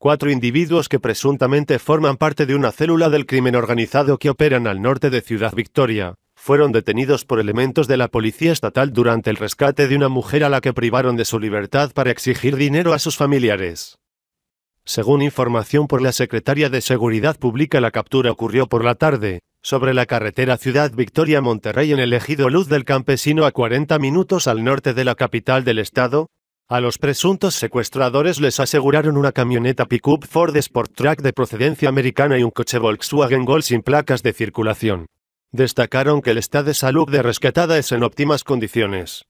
cuatro individuos que presuntamente forman parte de una célula del crimen organizado que operan al norte de Ciudad Victoria, fueron detenidos por elementos de la Policía Estatal durante el rescate de una mujer a la que privaron de su libertad para exigir dinero a sus familiares. Según información por la Secretaria de Seguridad Pública, la captura ocurrió por la tarde, sobre la carretera Ciudad Victoria Monterrey en el ejido Luz del Campesino a 40 minutos al norte de la capital del estado, a los presuntos secuestradores les aseguraron una camioneta pickup Ford Sport Track de procedencia americana y un coche Volkswagen Gol sin placas de circulación. Destacaron que el estado de salud de rescatada es en óptimas condiciones.